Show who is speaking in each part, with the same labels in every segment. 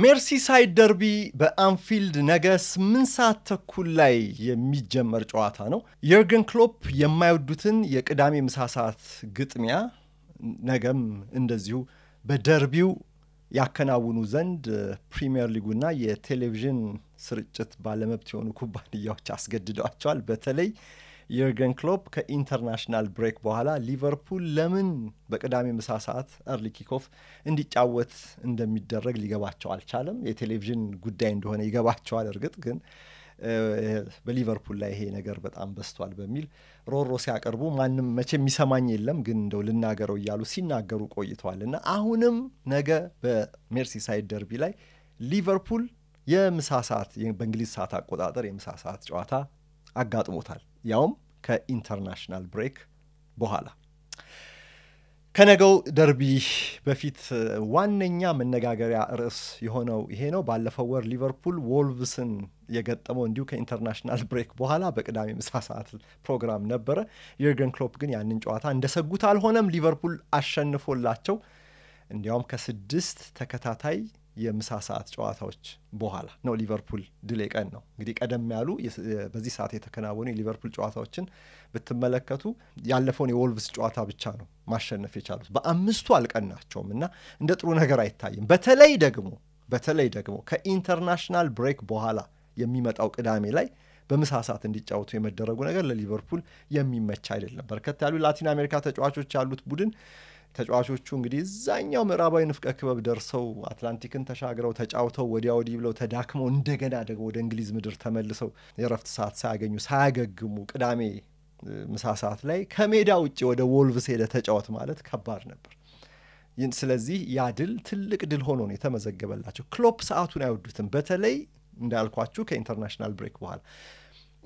Speaker 1: ሜርሲሳይድ ደርቢ በአንፊልድ ነገ ስምንት ሰዓት ተኩል ላይ የሚጀመር ጨዋታ ነው። የርገን ክሎፕ የማይወዱትን የቅዳሜ ምሳ ሰዓት ግጥሚያ ነገም እንደዚሁ በደርቢው ያከናውኑ ዘንድ ፕሪሚየር ሊጉና የቴሌቪዥን ስርጭት ባለመብት የሆኑ ኩባንያዎች አስገድደዋቸዋል። በተለይ የርገን ክሎፕ ከኢንተርናሽናል ብሬክ በኋላ ሊቨርፑል ለምን በቅዳሜ ምሳ ሰዓት እርሊ ኪኮፍ እንዲጫወት እንደሚደረግ ሊገባቸው አልቻለም። የቴሌቪዥን ጉዳይ እንደሆነ ይገባቸዋል። እርግጥ ግን በሊቨርፑል ላይ ይሄ ነገር በጣም በስቷል በሚል ሮሮ ሲያቀርቡ ማንም መቼ የሚሰማኝ የለም ግን እንደው ልናገረው እያሉ ሲናገሩ ቆይተዋል እና አሁንም ነገ በሜርሲሳይድ ደርቢ ላይ ሊቨርፑል የምሳ ሰዓት በእንግሊዝ ሰዓት አቆጣጠር የምሳ ሰዓት ጨዋታ አጋጥሞታል። ያውም ከኢንተርናሽናል ብሬክ በኋላ ከነገው ደርቢ በፊት ዋነኛ መነጋገሪያ ርዕስ የሆነው ይሄ ነው። ባለፈው ወር ሊቨርፑል ዎልቭስን የገጠመው እንዲሁ ከኢንተርናሽናል ብሬክ በኋላ በቅዳሜ ምሳ ሰዓት ፕሮግራም ነበረ። ዩርገን ክሎፕ ግን ያንን ጨዋታ እንደሰጉት አልሆነም። ሊቨርፑል አሸንፎላቸው እንዲያውም ከስድስት ተከታታይ የምሳ ሰዓት ጨዋታዎች በኋላ ነው ሊቨርፑል ድል ቀን ነው። እንግዲህ ቀደም ያሉ በዚህ ሰዓት የተከናወኑ የሊቨርፑል ጨዋታዎችን ብትመለከቱ ያለፈውን የወልቭስ ጨዋታ ብቻ ነው ማሸነፍ የቻሉት። በአምስቱ አልቀናቸውም እና እንደ ጥሩ ነገር አይታይም። በተለይ ደግሞ በተለይ ደግሞ ከኢንተርናሽናል ብሬክ በኋላ የሚመጣው ቅዳሜ ላይ በምሳ ሰዓት እንዲጫወቱ የመደረጉ ነገር ለሊቨርፑል የሚመች አይደለም። በርከት ያሉ ላቲን አሜሪካ ተጫዋቾች ያሉት ቡድን ተጫዋቾቹ እንግዲህ እዛኛው ምዕራባዊ ንፍቀ ክበብ ደርሰው አትላንቲክን ተሻግረው ተጫውተው ወዲያ ወዲህ ብለው ተዳክመው እንደገና ደግሞ ወደ እንግሊዝ ምድር ተመልሰው የረፍት ሰዓት ሳያገኙ ሳያገግሙ ቅዳሜ ምሳ ሰዓት ላይ ከሜዳ ውጭ ወደ ወልቭስ ሄደ ተጫወት ማለት ከባድ ነበር። ስለዚህ ያ ድል ትልቅ ድል ሆኖ ነው የተመዘገበላቸው። ክሎፕ ሰዓቱን አይወዱትም። በተለይ እንዳልኳችሁ ከኢንተርናሽናል ብሬክ በኋላ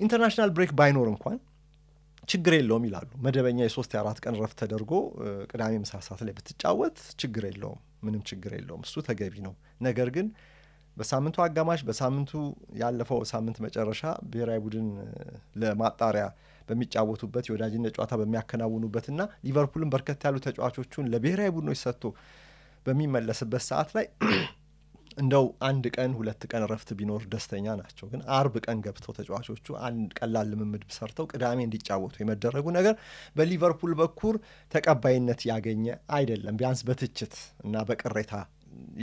Speaker 1: ኢንተርናሽናል ብሬክ ባይኖር እንኳን ችግር የለውም ይላሉ። መደበኛ የሶስት የአራት ቀን ረፍት ተደርጎ ቅዳሜ ምሳ ሰዓት ላይ ብትጫወት ችግር የለውም፣ ምንም ችግር የለውም። እሱ ተገቢ ነው። ነገር ግን በሳምንቱ አጋማሽ፣ በሳምንቱ ያለፈው ሳምንት መጨረሻ ብሔራዊ ቡድን ለማጣሪያ በሚጫወቱበት የወዳጅነት ጨዋታ በሚያከናውኑበትና ሊቨርፑልን በርከት ያሉ ተጫዋቾቹን ለብሔራዊ ቡድኖች ሰጥቶ በሚመለስበት ሰዓት ላይ እንደው አንድ ቀን ሁለት ቀን እረፍት ቢኖር ደስተኛ ናቸው። ግን አርብ ቀን ገብተው ተጫዋቾቹ አንድ ቀላል ልምምድ ሰርተው ቅዳሜ እንዲጫወቱ የመደረጉ ነገር በሊቨርፑል በኩል ተቀባይነት ያገኘ አይደለም። ቢያንስ በትችት እና በቅሬታ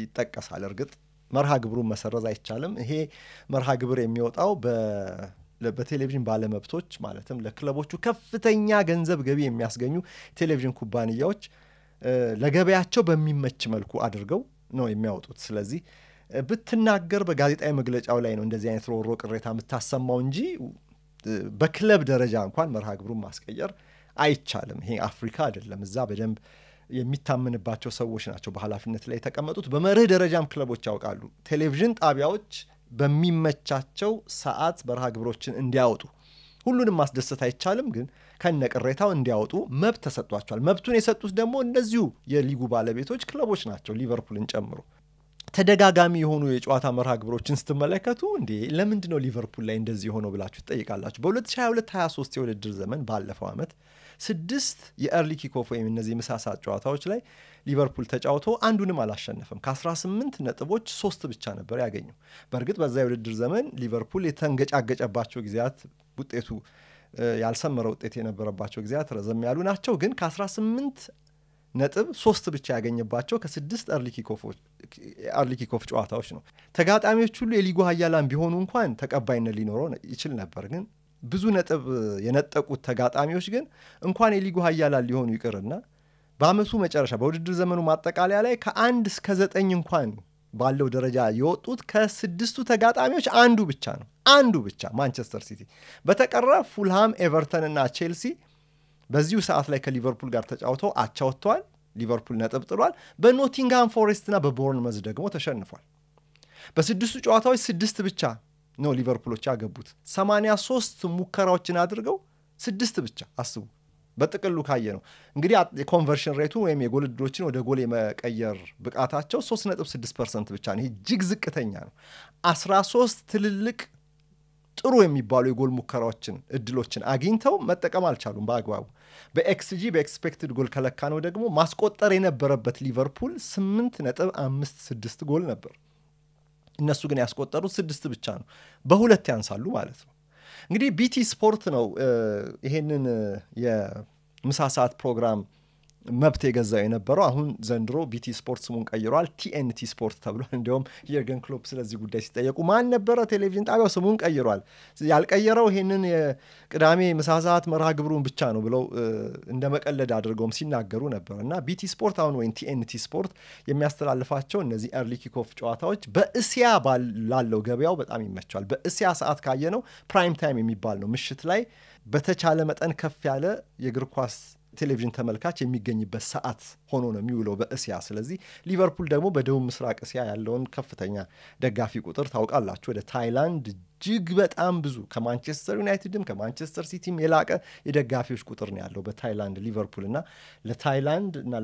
Speaker 1: ይጠቀሳል። እርግጥ መርሃ ግብሩን መሰረዝ አይቻልም። ይሄ መርሃ ግብር የሚወጣው በቴሌቪዥን ባለመብቶች ማለትም ለክለቦቹ ከፍተኛ ገንዘብ ገቢ የሚያስገኙ ቴሌቪዥን ኩባንያዎች ለገበያቸው በሚመች መልኩ አድርገው ነው የሚያወጡት። ስለዚህ ብትናገር በጋዜጣዊ መግለጫው ላይ ነው እንደዚህ አይነት ሮሮ ቅሬታ የምታሰማው እንጂ በክለብ ደረጃ እንኳን መርሃ ግብሩን ማስቀየር አይቻልም። ይሄ አፍሪካ አይደለም። እዛ በደንብ የሚታምንባቸው ሰዎች ናቸው በኃላፊነት ላይ የተቀመጡት። በመርህ ደረጃም ክለቦች ያውቃሉ። ቴሌቪዥን ጣቢያዎች በሚመቻቸው ሰዓት መርሃ ግብሮችን እንዲያወጡ ሁሉንም ማስደሰት አይቻልም፣ ግን ከነ ቅሬታው እንዲያወጡ መብት ተሰጥቷቸዋል። መብቱን የሰጡት ደግሞ እነዚሁ የሊጉ ባለቤቶች ክለቦች ናቸው፣ ሊቨርፑልን ጨምሮ። ተደጋጋሚ የሆኑ የጨዋታ መርሃ ግብሮችን ስትመለከቱ እንዴ ለምንድን ነው ሊቨርፑል ላይ እንደዚህ የሆነው ብላችሁ ትጠይቃላችሁ። በ2022/23 የውድድር ዘመን ባለፈው ዓመት ስድስት የእርሊ ኪኮፍ ወይም እነዚህ ምሳሳት ጨዋታዎች ላይ ሊቨርፑል ተጫውቶ አንዱንም አላሸነፈም። ከ18 ነጥቦች ሶስት ብቻ ነበር ያገኘው። በእርግጥ በዛ የውድድር ዘመን ሊቨርፑል የተንገጫገጨባቸው ጊዜያት ውጤቱ ያልሰመረ ውጤት የነበረባቸው ጊዜያት ረዘም ያሉ ናቸው። ግን ከ18 ነጥብ ሶስት ብቻ ያገኘባቸው ከስድስት አርሊኪኮፍ ጨዋታዎች ነው። ተጋጣሚዎች ሁሉ የሊጉ ሀያላን ቢሆኑ እንኳን ተቀባይነት ሊኖረው ይችል ነበር። ግን ብዙ ነጥብ የነጠቁት ተጋጣሚዎች ግን እንኳን የሊጉ ሀያላን ሊሆኑ ይቅርና በአመቱ መጨረሻ በውድድር ዘመኑ ማጠቃለያ ላይ ከአንድ እስከ ዘጠኝ እንኳን ባለው ደረጃ የወጡት ከስድስቱ ተጋጣሚዎች አንዱ ብቻ ነው። አንዱ ብቻ ማንቸስተር ሲቲ። በተቀረ ፉልሃም፣ ኤቨርተን እና ቼልሲ በዚሁ ሰዓት ላይ ከሊቨርፑል ጋር ተጫውተው አቻ ወጥተዋል። ሊቨርፑል ነጥብ ጥሏል። በኖቲንግሃም ፎሬስትና በቦርንመዝ ደግሞ ተሸንፏል። በስድስቱ ጨዋታዎች ስድስት ብቻ ነው ሊቨርፑሎች ያገቡት። 83 ሙከራዎችን አድርገው ስድስት ብቻ አስቡ። በጥቅሉ ካየ ነው እንግዲህ የኮንቨርሽን ሬቱ ወይም የጎል እድሎችን ወደ ጎል የመቀየር ብቃታቸው 36 ፐርሰንት ብቻ ነው። ይህ እጅግ ዝቅተኛ ነው። 13 ትልልቅ ጥሩ የሚባሉ የጎል ሙከራዎችን እድሎችን አግኝተው መጠቀም አልቻሉም በአግባቡ። በኤክስጂ በኤክስፔክትድ ጎል ከለካ ነው ደግሞ ማስቆጠር የነበረበት ሊቨርፑል 8 ነጥብ ጎል ነበር። እነሱ ግን ያስቆጠሩት ስድስት ብቻ ነው። በሁለት ያንሳሉ ማለት ነው። እንግዲህ ቢቲ ስፖርት ነው ይሄንን የምሳ ሰዓት ፕሮግራም መብት የገዛው የነበረው አሁን ዘንድሮ ቢቲ ስፖርት ስሙን ቀይሯል። ቲኤንቲ ስፖርት ተብሏል። እንዲሁም የርገን ክሎፕ ስለዚህ ጉዳይ ሲጠየቁ ማን ነበረ ቴሌቪዥን ጣቢያው ስሙን ቀይሯል ያልቀየረው ይህንን የቅዳሜ መሳሳት መርሃ ግብሩን ብቻ ነው ብለው እንደ መቀለድ አድርገውም ሲናገሩ ነበር እና ቢቲ ስፖርት አሁን ወይም ቲኤንቲ ስፖርት የሚያስተላልፋቸው እነዚህ ኤርሊ ኪኮፍ ጨዋታዎች በእስያ ላለው ገበያው በጣም ይመቸዋል። በእስያ ሰዓት ካየ ነው ፕራይም ታይም የሚባል ነው ምሽት ላይ በተቻለ መጠን ከፍ ያለ የእግር ኳስ ቴሌቪዥን ተመልካች የሚገኝበት ሰዓት ሆኖ ነው የሚውለው በእስያ። ስለዚህ ሊቨርፑል ደግሞ በደቡብ ምስራቅ እስያ ያለውን ከፍተኛ ደጋፊ ቁጥር ታውቃላችሁ። ወደ ታይላንድ እጅግ በጣም ብዙ ከማንቸስተር ዩናይትድም ከማንቸስተር ሲቲም የላቀ የደጋፊዎች ቁጥር ነው ያለው በታይላንድ ሊቨርፑል እና ለታይላንድ እና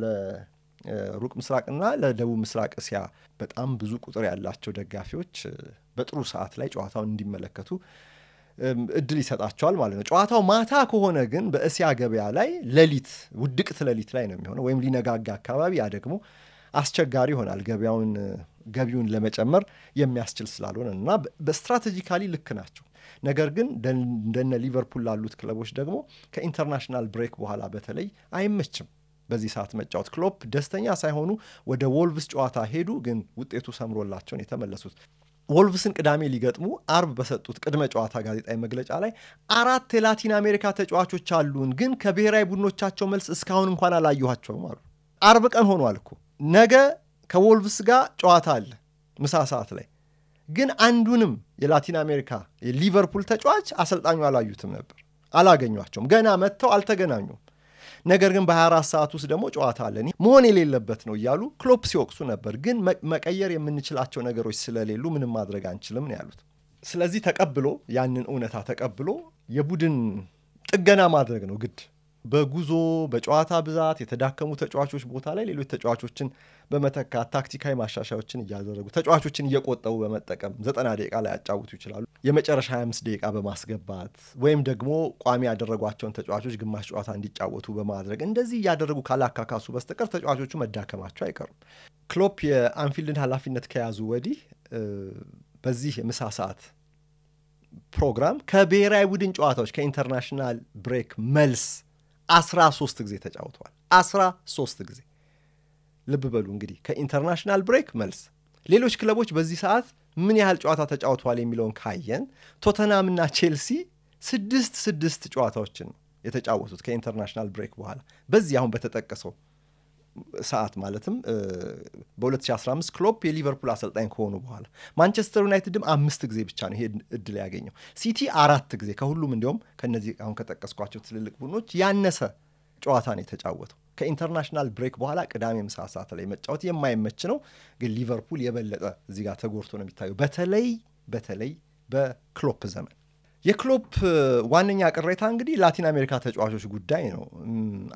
Speaker 1: ሩቅ ምስራቅና ለደቡብ ምስራቅ እስያ በጣም ብዙ ቁጥር ያላቸው ደጋፊዎች በጥሩ ሰዓት ላይ ጨዋታውን እንዲመለከቱ እድል ይሰጣቸዋል ማለት ነው። ጨዋታው ማታ ከሆነ ግን በእስያ ገበያ ላይ ሌሊት ውድቅት ሌሊት ላይ ነው የሚሆነው፣ ወይም ሊነጋጋ አካባቢ። ያ ደግሞ አስቸጋሪ ይሆናል ገበያውን ገቢውን ለመጨመር የሚያስችል ስላልሆነ እና በስትራቴጂካሊ ልክ ናቸው። ነገር ግን እንደነ ሊቨርፑል ላሉት ክለቦች ደግሞ ከኢንተርናሽናል ብሬክ በኋላ በተለይ አይመችም በዚህ ሰዓት መጫወት። ክሎፕ ደስተኛ ሳይሆኑ ወደ ወልቭስ ጨዋታ ሄዱ፣ ግን ውጤቱ ሰምሮላቸውን የተመለሱት ወልቭስን ቅዳሜ ሊገጥሙ አርብ በሰጡት ቅድመ ጨዋታ ጋዜጣዊ መግለጫ ላይ አራት የላቲን አሜሪካ ተጫዋቾች አሉን፣ ግን ከብሔራዊ ቡድኖቻቸው መልስ እስካሁን እንኳን አላየኋቸውም አሉ። አርብ ቀን ሆኗል እኮ ነገ ከወልቭስ ጋር ጨዋታ አለ ምሳ ሰዓት ላይ ግን አንዱንም የላቲን አሜሪካ የሊቨርፑል ተጫዋች አሰልጣኙ አላዩትም ነበር፣ አላገኟቸውም። ገና መጥተው አልተገናኙም። ነገር ግን በ24 ሰዓት ውስጥ ደግሞ ጨዋታ አለን መሆን የሌለበት ነው እያሉ ክሎፕ ሲወቅሱ ነበር። ግን መቀየር የምንችላቸው ነገሮች ስለሌሉ ምንም ማድረግ አንችልም ነው ያሉት። ስለዚህ ተቀብሎ ያንን እውነታ ተቀብሎ የቡድን ጥገና ማድረግ ነው ግድ በጉዞ በጨዋታ ብዛት የተዳከሙ ተጫዋቾች ቦታ ላይ ሌሎች ተጫዋቾችን በመተካት ታክቲካዊ ማሻሻያዎችን እያደረጉ ተጫዋቾችን እየቆጠቡ በመጠቀም ዘጠና ደቂቃ ላይ ያጫውቱ ይችላሉ። የመጨረሻ 25 ደቂቃ በማስገባት ወይም ደግሞ ቋሚ ያደረጓቸውን ተጫዋቾች ግማሽ ጨዋታ እንዲጫወቱ በማድረግ እንደዚህ እያደረጉ ካላካካሱ በስተቀር ተጫዋቾቹ መዳከማቸው አይቀሩም። ክሎፕ የአንፊልድን ኃላፊነት ከያዙ ወዲህ በዚህ የምሳ ሰዓት ፕሮግራም ከብሔራዊ ቡድን ጨዋታዎች ከኢንተርናሽናል ብሬክ መልስ አስራ ሶስት ጊዜ ተጫውተዋል። አስራ ሶስት ጊዜ ልብ በሉ እንግዲህ ከኢንተርናሽናል ብሬክ መልስ ሌሎች ክለቦች በዚህ ሰዓት ምን ያህል ጨዋታ ተጫውተዋል የሚለውን ካየን ቶተናምና ቼልሲ ስድስት ስድስት ጨዋታዎችን የተጫወቱት ከኢንተርናሽናል ብሬክ በኋላ በዚህ አሁን በተጠቀሰው ሰዓት ማለትም በ2015 ክሎፕ የሊቨርፑል አሰልጣኝ ከሆኑ በኋላ ማንቸስተር ዩናይትድም አምስት ጊዜ ብቻ ነው ይሄ እድል ያገኘው። ሲቲ አራት ጊዜ ከሁሉም እንዲሁም ከነዚህ አሁን ከጠቀስኳቸው ትልልቅ ቡድኖች ያነሰ ጨዋታ ነው የተጫወተው። ከኢንተርናሽናል ብሬክ በኋላ ቅዳሜ ምሳ ሰዓት ላይ መጫወት የማይመች ነው። ግን ሊቨርፑል የበለጠ እዚህ ጋር ተጎድቶ ነው የሚታየው፣ በተለይ በተለይ በክሎፕ ዘመን የክሎፕ ዋነኛ ቅሬታ እንግዲህ ላቲን አሜሪካ ተጫዋቾች ጉዳይ ነው።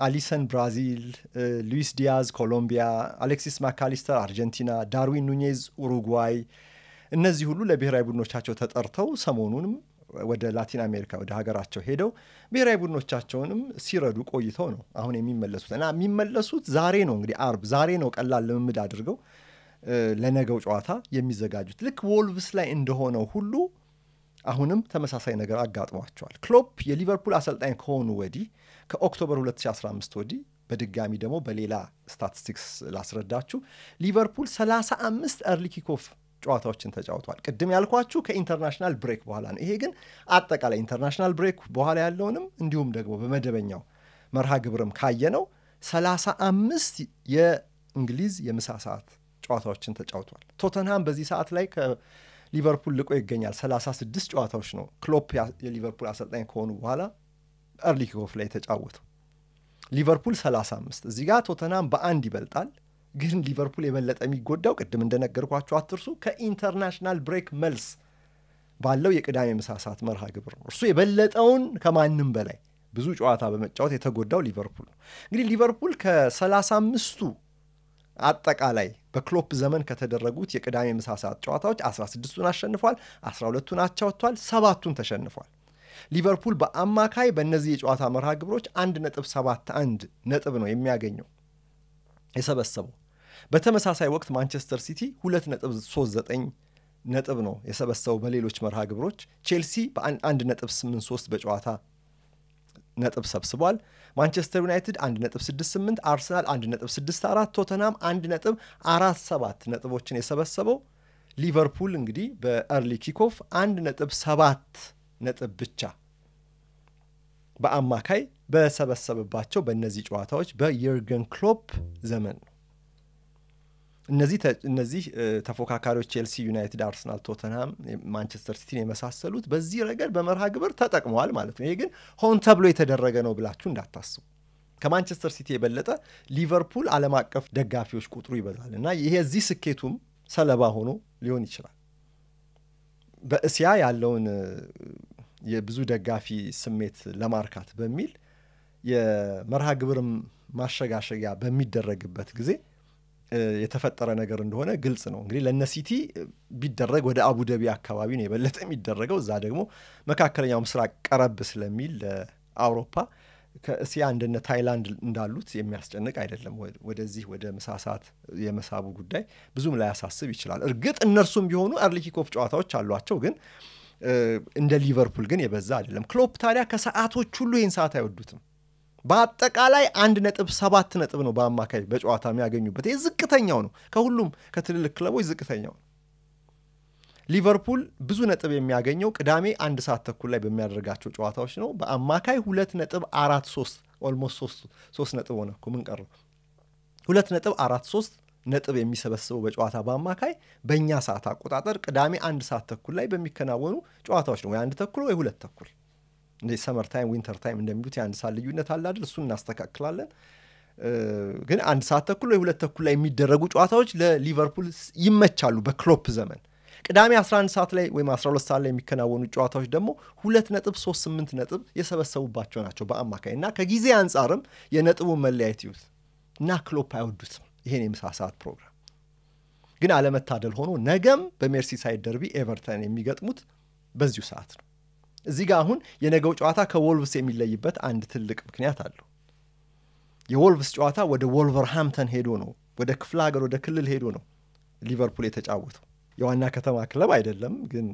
Speaker 1: አሊሰን ብራዚል፣ ሉዊስ ዲያዝ ኮሎምቢያ፣ አሌክሲስ ማካሊስተር አርጀንቲና፣ ዳርዊን ኑኔዝ ኡሩጓይ፣ እነዚህ ሁሉ ለብሔራዊ ቡድኖቻቸው ተጠርተው ሰሞኑንም ወደ ላቲን አሜሪካ ወደ ሀገራቸው ሄደው ብሔራዊ ቡድኖቻቸውንም ሲረዱ ቆይተው ነው አሁን የሚመለሱት እና የሚመለሱት ዛሬ ነው እንግዲህ አርብ ዛሬ ነው ቀላል ልምምድ አድርገው ለነገው ጨዋታ የሚዘጋጁት ልክ ወልቭስ ላይ እንደሆነው ሁሉ አሁንም ተመሳሳይ ነገር አጋጥሟቸዋል። ክሎፕ የሊቨርፑል አሰልጣኝ ከሆኑ ወዲህ ከኦክቶበር 2015 ወዲህ በድጋሚ ደግሞ በሌላ ስታቲስቲክስ ላስረዳችሁ ሊቨርፑል 35 ኤርሊ ኪኮፍ ጨዋታዎችን ተጫውቷል። ቅድም ያልኳችሁ ከኢንተርናሽናል ብሬክ በኋላ ነው። ይሄ ግን አጠቃላይ ኢንተርናሽናል ብሬክ በኋላ ያለውንም እንዲሁም ደግሞ በመደበኛው መርሃ ግብርም ካየ ነው 35 የእንግሊዝ የምሳ ሰዓት ጨዋታዎችን ተጫውቷል። ቶተንሃም በዚህ ሰዓት ላይ ሊቨርፑል ልቆ ይገኛል። 36 ጨዋታዎች ነው ክሎፕ የሊቨርፑል አሰልጣኝ ከሆኑ በኋላ እርሊ ኪኮፍ ላይ የተጫወተው። ሊቨርፑል 35 እዚህ ጋር ቶተናም በአንድ ይበልጣል። ግን ሊቨርፑል የበለጠ የሚጎዳው ቅድም እንደነገርኳቸው አትርሱ ከኢንተርናሽናል ብሬክ መልስ ባለው የቅዳሜ ምሳሳት መርሃ ግብር ነው። እርሱ የበለጠውን ከማንም በላይ ብዙ ጨዋታ በመጫወት የተጎዳው ሊቨርፑል ነው። እንግዲህ ሊቨርፑል ከ35ቱ አጠቃላይ በክሎፕ ዘመን ከተደረጉት የቅዳሜ ምሳ ሰዓት ጨዋታዎች 16ቱን አሸንፏል፣ 12ቱን አቻ ሰባቱን ተሸንፏል። ሊቨርፑል በአማካይ በእነዚህ የጨዋታ መርሃ ግብሮች 1.71 ነጥብ ነው የሚያገኘው የሰበሰበው። በተመሳሳይ ወቅት ማንቸስተር ሲቲ 2.39 ነጥብ ነው የሰበሰበው በሌሎች መርሃ ግብሮች። ቼልሲ በ1.83 በጨዋታ ነጥብ ሰብስቧል። ማንቸስተር ዩናይትድ 68 አርሰናል 64 ቶተናም 47 ነጥቦችን የሰበሰበው ሊቨርፑል እንግዲህ በእርሊ ኪኮፍ 1.7 ነጥብ ብቻ በአማካይ በሰበሰበባቸው በእነዚህ ጨዋታዎች በየርገን ክሎፕ ዘመን ነው። እነዚህ ተፎካካሪዎች ቼልሲ፣ ዩናይትድ፣ አርሰናል፣ ቶተንሃም፣ ማንቸስተር ሲቲን የመሳሰሉት በዚህ ረገድ በመርሃ ግብር ተጠቅመዋል ማለት ነው። ይሄ ግን ሆን ተብሎ የተደረገ ነው ብላችሁ እንዳታስቡ። ከማንቸስተር ሲቲ የበለጠ ሊቨርፑል አለም አቀፍ ደጋፊዎች ቁጥሩ ይበዛል እና ይሄ እዚህ ስኬቱም ሰለባ ሆኖ ሊሆን ይችላል። በእስያ ያለውን የብዙ ደጋፊ ስሜት ለማርካት በሚል የመርሃ ግብርም ማሸጋሸጊያ በሚደረግበት ጊዜ የተፈጠረ ነገር እንደሆነ ግልጽ ነው። እንግዲህ ለነ ሲቲ ቢደረግ ወደ አቡደቢ አካባቢ ነው የበለጠ የሚደረገው። እዛ ደግሞ መካከለኛው ምስራቅ ቀረብ ስለሚል ለአውሮፓ ከእስያ እንደነ ታይላንድ እንዳሉት የሚያስጨንቅ አይደለም። ወደዚህ ወደ ምሳሳት የመሳቡ ጉዳይ ብዙም ላያሳስብ ይችላል። እርግጥ እነርሱም ቢሆኑ አርሊኪኮፍ ጨዋታዎች አሏቸው፣ ግን እንደ ሊቨርፑል ግን የበዛ አይደለም። ክሎፕ ታዲያ ከሰዓቶች ሁሉ ይህን ሰዓት አይወዱትም። በአጠቃላይ አንድ ነጥብ ሰባት ነጥብ ነው በአማካይ በጨዋታ የሚያገኙበት። ይህ ዝቅተኛው ነው፣ ከሁሉም ከትልልቅ ክለቦች ዝቅተኛው ነው። ሊቨርፑል ብዙ ነጥብ የሚያገኘው ቅዳሜ አንድ ሰዓት ተኩል ላይ በሚያደርጋቸው ጨዋታዎች ነው። በአማካይ ሁለት ነጥብ አራት ሶስት ኦልሞስት ሶስት ነጥብ ሆነ እኮ ምን ቀረው? ሁለት ነጥብ አራት ሶስት ነጥብ የሚሰበስበው በጨዋታ በአማካይ በእኛ ሰዓት አቆጣጠር ቅዳሜ አንድ ሰዓት ተኩል ላይ በሚከናወኑ ጨዋታዎች ነው ወይ አንድ ተኩል ወይ ሁለት ተኩል እንደ ሰመር ታይም ዊንተር ታይም እንደሚሉት የአንድ ሰዓት ልዩነት አለ አይደል? እሱን እናስተካክላለን። ግን አንድ ሰዓት ተኩል ወይ ሁለት ተኩል ላይ የሚደረጉ ጨዋታዎች ለሊቨርፑል ይመቻሉ በክሎፕ ዘመን። ቅዳሜ 11 ሰዓት ላይ ወይም 12 ሰዓት ላይ የሚከናወኑ ጨዋታዎች ደግሞ ሁለት ነጥብ 38 ነጥብ የሰበሰቡባቸው ናቸው በአማካይ እና ከጊዜ አንጻርም የነጥቡ መለያየት ይዩት እና ክሎፕ አይወዱትም ይሄን የምሳ ሰዓት ፕሮግራም። ግን አለመታደል ሆኖ ነገም በሜርሲሳይድ ደርቢ ኤቨርተን የሚገጥሙት በዚሁ ሰዓት ነው። እዚህ ጋር አሁን የነገው ጨዋታ ከወልቭስ የሚለይበት አንድ ትልቅ ምክንያት አለው። የወልቭስ ጨዋታ ወደ ወልቨርሃምተን ሄዶ ነው፣ ወደ ክፍለ ሀገር ወደ ክልል ሄዶ ነው ሊቨርፑል የተጫወተው። የዋና ከተማ ክለብ አይደለም፣ ግን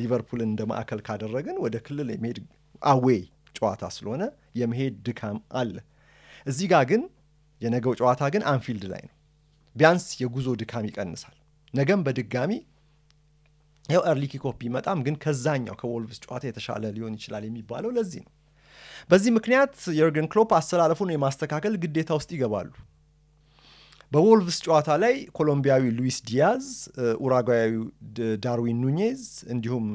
Speaker 1: ሊቨርፑልን እንደ ማዕከል ካደረግን ወደ ክልል የመሄድ አዌይ ጨዋታ ስለሆነ የመሄድ ድካም አለ። እዚህ ጋር ግን የነገው ጨዋታ ግን አንፊልድ ላይ ነው። ቢያንስ የጉዞ ድካም ይቀንሳል። ነገም በድጋሚ ያው ኤርሊ ኪኮፕ ቢመጣም ግን ከዛኛው ከወልቭስ ጨዋታ የተሻለ ሊሆን ይችላል የሚባለው ለዚህ ነው። በዚህ ምክንያት የርገን ክሎፕ አሰላለፉን የማስተካከል ግዴታ ውስጥ ይገባሉ። በወልቭስ ጨዋታ ላይ ኮሎምቢያዊ ሉዊስ ዲያዝ፣ ኡራጓያዊ ዳርዊን ኑኔዝ እንዲሁም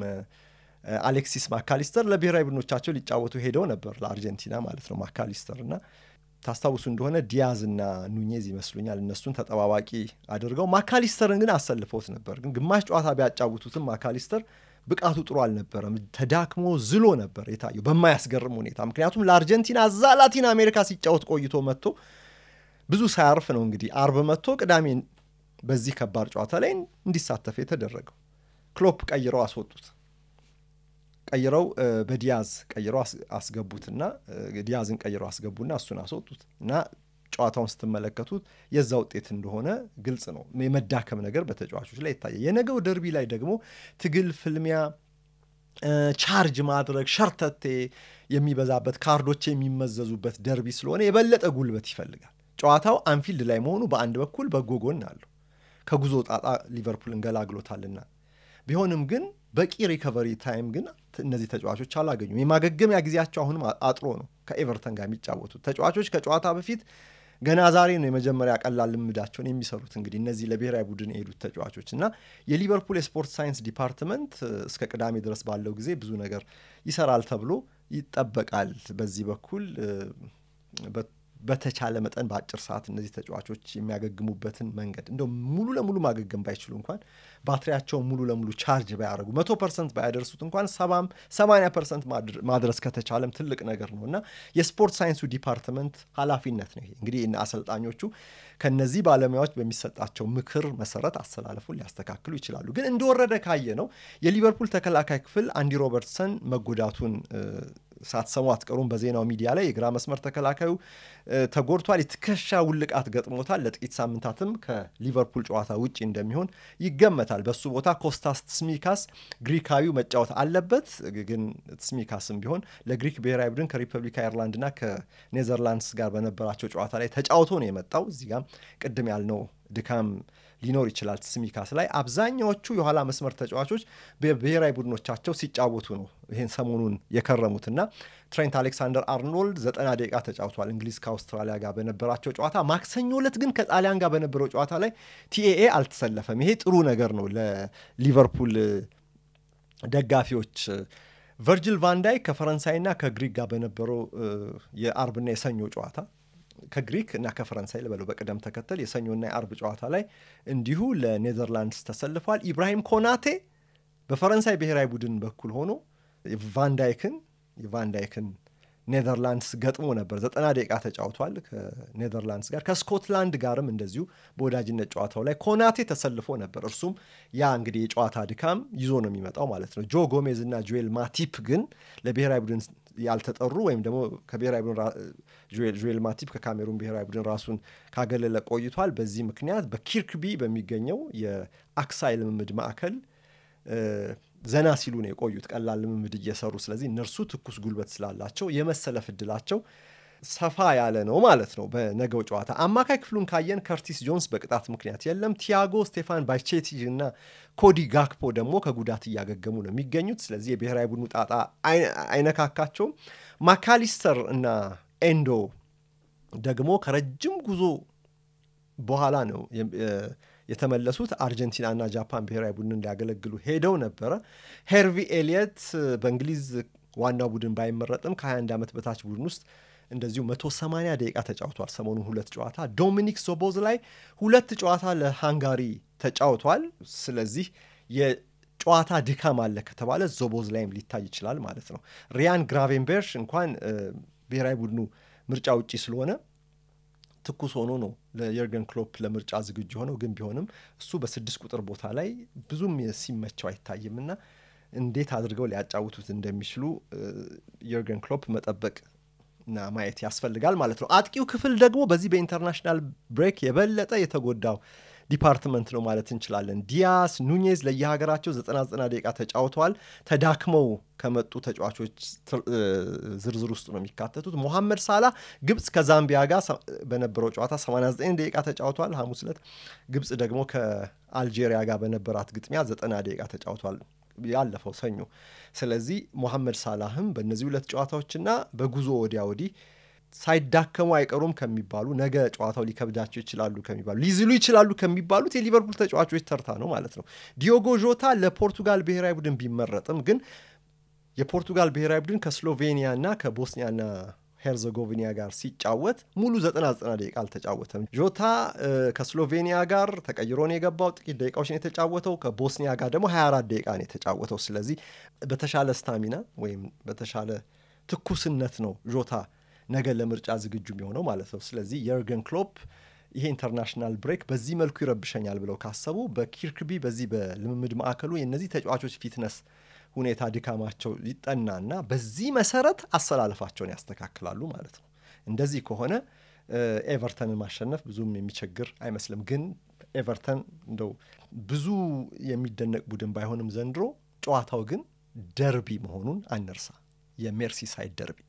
Speaker 1: አሌክሲስ ማካሊስተር ለብሔራዊ ቡድኖቻቸው ሊጫወቱ ሄደው ነበር፣ ለአርጀንቲና ማለት ነው ማካሊስተር እና ታስታውሱ እንደሆነ ዲያዝ እና ኑኜዝ ይመስሉኛል እነሱን ተጠባባቂ አድርገው ማካሊስተርን ግን አሰልፈውት ነበር። ግን ግማሽ ጨዋታ ቢያጫውቱትም ማካሊስተር ብቃቱ ጥሩ አልነበረም። ተዳክሞ ዝሎ ነበር የታየው በማያስገርም ሁኔታ። ምክንያቱም ለአርጀንቲና እዛ ላቲን አሜሪካ ሲጫወት ቆይቶ መጥቶ ብዙ ሳያርፍ ነው እንግዲህ አርብ መጥቶ ቅዳሜ በዚህ ከባድ ጨዋታ ላይ እንዲሳተፍ የተደረገው። ክሎፕ ቀይረው አስወጡት። ቀይረው በዲያዝ ቀይረው አስገቡትና ዲያዝን ቀይረው አስገቡና እሱን አስወጡት እና ጨዋታውን ስትመለከቱት የዛ ውጤት እንደሆነ ግልጽ ነው። የመዳከም ነገር በተጫዋቾች ላይ ይታያል። የነገው ደርቢ ላይ ደግሞ ትግል፣ ፍልሚያ፣ ቻርጅ ማድረግ፣ ሸርተቴ የሚበዛበት ካርዶች የሚመዘዙበት ደርቢ ስለሆነ የበለጠ ጉልበት ይፈልጋል። ጨዋታው አንፊልድ ላይ መሆኑ በአንድ በኩል በጎ ጎን አለው። ከጉዞ ጣጣ ሊቨርፑል እንገላግሎታልና ቢሆንም ግን በቂ ሪከቨሪ ታይም ግን እነዚህ ተጫዋቾች አላገኙም። የማገገሚያ ጊዜያቸው አሁንም አጥሮ ነው ከኤቨርተን ጋር የሚጫወቱት ተጫዋቾች ከጨዋታ በፊት ገና ዛሬ ነው የመጀመሪያ ቀላል ልምዳቸውን የሚሰሩት። እንግዲህ እነዚህ ለብሔራዊ ቡድን የሄዱት ተጫዋቾች እና የሊቨርፑል የስፖርት ሳይንስ ዲፓርትመንት እስከ ቅዳሜ ድረስ ባለው ጊዜ ብዙ ነገር ይሰራል ተብሎ ይጠበቃል። በዚህ በኩል በተቻለ መጠን በአጭር ሰዓት እነዚህ ተጫዋቾች የሚያገግሙበትን መንገድ እንደ ሙሉ ለሙሉ ማገገም ባይችሉ እንኳን ባትሪያቸውን ሙሉ ለሙሉ ቻርጅ ባያደርጉ መቶ ፐርሰንት ባያደርሱት እንኳን ሰባም ፐርሰንት ማድረስ ከተቻለም ትልቅ ነገር ነው እና የስፖርት ሳይንሱ ዲፓርትመንት ኃላፊነት ነው ይሄ እንግዲህ አሰልጣኞቹ ከነዚህ ባለሙያዎች በሚሰጣቸው ምክር መሰረት አሰላለፉን ሊያስተካክሉ ይችላሉ። ግን እንደወረደ ካየ ነው የሊቨርፑል ተከላካይ ክፍል አንዲ ሮበርትሰን መጎዳቱን ሳትሰሙ አትቀሩም። በዜናው ሚዲያ ላይ የግራ መስመር ተከላካዩ ተጎድቷል፣ የትከሻ ውልቃት ገጥሞታል። ለጥቂት ሳምንታትም ከሊቨርፑል ጨዋታ ውጭ እንደሚሆን ይገመታል። በሱ ቦታ ኮስታስ ትስሚካስ ግሪካዊው መጫወት አለበት። ግን ትስሚካስም ቢሆን ለግሪክ ብሔራዊ ቡድን ከሪፐብሊክ አየርላንድና ከኔዘርላንድስ ጋር በነበራቸው ጨዋታ ላይ ተጫውቶ ነው የመጣው። እዚህ ጋም ቅድም ያልነው ድካም ሊኖር ይችላል። ስሚካስ ላይ አብዛኛዎቹ የኋላ መስመር ተጫዋቾች በብሔራዊ ቡድኖቻቸው ሲጫወቱ ነው ይህን ሰሞኑን የከረሙትና ትሬንት አሌክሳንደር አርኖልድ ዘጠና ደቂቃ ተጫውቷል እንግሊዝ ከአውስትራሊያ ጋር በነበራቸው ጨዋታ። ማክሰኞ ለት ግን ከጣሊያን ጋር በነበረው ጨዋታ ላይ ቲኤኤ አልተሰለፈም። ይሄ ጥሩ ነገር ነው ለሊቨርፑል ደጋፊዎች። ቨርጅል ቫንዳይ ከፈረንሳይና ከግሪክ ጋር በነበረው የአርብና የሰኞ ጨዋታ ከግሪክ እና ከፈረንሳይ ልበለው በቅደም ተከተል የሰኞና የአርብ ጨዋታ ላይ እንዲሁ ለኔዘርላንድስ ተሰልፏል። ኢብራሂም ኮናቴ በፈረንሳይ ብሔራዊ ቡድን በኩል ሆኖ ቫንዳይክን የቫንዳይክን ኔዘርላንድስ ገጥሞ ነበር። ዘጠና ደቂቃ ተጫውቷል ከኔዘርላንድስ ጋር። ከስኮትላንድ ጋርም እንደዚሁ በወዳጅነት ጨዋታው ላይ ኮናቴ ተሰልፎ ነበር። እርሱም ያ እንግዲህ የጨዋታ ድካም ይዞ ነው የሚመጣው ማለት ነው። ጆ ጎሜዝ እና ጆኤል ማቲፕ ግን ለብሔራዊ ቡድን ያልተጠሩ ወይም ደግሞ ከብሔራዊ ቡድን ጁዌል ማቲፕ ከካሜሩን ብሔራዊ ቡድን ራሱን ካገለለ ቆይቷል። በዚህ ምክንያት በኪርክቢ በሚገኘው የአክሳይ ልምምድ ማዕከል ዘና ሲሉ ነው የቆዩት ቀላል ልምምድ እየሰሩ። ስለዚህ እነርሱ ትኩስ ጉልበት ስላላቸው የመሰለፍ እድላቸው ሰፋ ያለ ነው ማለት ነው። በነገው ጨዋታ አማካይ ክፍሉን ካየን ከርቲስ ጆንስ በቅጣት ምክንያት የለም። ቲያጎ ስቴፋን ባይቼቲጅ እና ኮዲ ጋክፖ ደግሞ ከጉዳት እያገገሙ ነው የሚገኙት። ስለዚህ የብሔራዊ ቡድኑ ጣጣ አይነካካቸውም። ማካሊስተር እና ኤንዶ ደግሞ ከረጅም ጉዞ በኋላ ነው የተመለሱት አርጀንቲና እና ጃፓን ብሔራዊ ቡድን ሊያገለግሉ ሄደው ነበረ። ሄርቪ ኤሊየት በእንግሊዝ ዋናው ቡድን ባይመረጥም ከ21 ዓመት በታች ቡድን ውስጥ እንደዚሁ 180 ደቂቃ ተጫውቷል። ሰሞኑ ሁለት ጨዋታ ዶሚኒክ ሶቦዝ ላይ ሁለት ጨዋታ ለሃንጋሪ ተጫውቷል። ስለዚህ ጨዋታ ድካም አለ ከተባለ ዞቦዝ ላይም ሊታይ ይችላል ማለት ነው። ሪያን ግራቬንበርሽ እንኳን ብሔራዊ ቡድኑ ምርጫ ውጪ ስለሆነ ትኩስ ሆኖ ነው ለየርገን ክሎፕ ለምርጫ ዝግጁ ሆነው፣ ግን ቢሆንም እሱ በስድስት ቁጥር ቦታ ላይ ብዙም ሲመቸው አይታይም እና እንዴት አድርገው ሊያጫውቱት እንደሚችሉ የርገን ክሎፕ መጠበቅ እና ማየት ያስፈልጋል ማለት ነው። አጥቂው ክፍል ደግሞ በዚህ በኢንተርናሽናል ብሬክ የበለጠ የተጎዳው ዲፓርትመንት ነው ማለት እንችላለን። ዲያስ፣ ኑኔዝ ለየሀገራቸው 99 ደቂቃ ተጫውተዋል። ተዳክመው ከመጡ ተጫዋቾች ዝርዝር ውስጥ ነው የሚካተቱት። ሞሐመድ ሳላ ግብፅ ከዛምቢያ ጋር በነበረው ጨዋታ 89 ደቂቃ ተጫውተዋል። ሐሙስ ለት ግብፅ ደግሞ ከአልጄሪያ ጋር በነበራት ግጥሚያ 90 ደቂቃ ተጫውተዋል። ያለፈው ሰኞ። ስለዚህ ሞሐመድ ሳላህም በእነዚህ ሁለት ጨዋታዎችና በጉዞ ወዲያ ወዲህ ሳይዳከሙ አይቀሩም ከሚባሉ ነገ ጨዋታው ሊከብዳቸው ይችላሉ ከሚባሉ ሊዝሉ ይችላሉ ከሚባሉት የሊቨርፑል ተጫዋቾች ተርታ ነው ማለት ነው። ዲዮጎ ዦታ ለፖርቱጋል ብሔራዊ ቡድን ቢመረጥም ግን የፖርቱጋል ብሔራዊ ቡድን ከስሎቬኒያና ከቦስኒያና ሄርዘጎቪኒያ ጋር ሲጫወት ሙሉ 99 ደቂቃ አልተጫወተም። ጆታ ከስሎቬኒያ ጋር ተቀይሮ ነው የገባው። ጥቂት ደቂቃዎች ነው የተጫወተው። ከቦስኒያ ጋር ደግሞ 24 ደቂቃ ነው የተጫወተው። ስለዚህ በተሻለ ስታሚና ወይም በተሻለ ትኩስነት ነው ጆታ ነገ ለምርጫ ዝግጁ የሚሆነው ማለት ነው። ስለዚህ የርገን ክሎፕ ይሄ ኢንተርናሽናል ብሬክ በዚህ መልኩ ይረብሸኛል ብለው ካሰቡ በኪርክቢ በዚህ በልምምድ ማዕከሉ የእነዚህ ተጫዋቾች ፊትነስ ሁኔታ ድካማቸው ይጠናና በዚህ መሰረት አሰላለፋቸውን ያስተካክላሉ ማለት ነው። እንደዚህ ከሆነ ኤቨርተንን ማሸነፍ ብዙም የሚቸግር አይመስልም። ግን ኤቨርተን እንደው ብዙ የሚደነቅ ቡድን ባይሆንም ዘንድሮ ጨዋታው ግን ደርቢ መሆኑን አንርሳ፣ የሜርሲሳይድ ደርቢ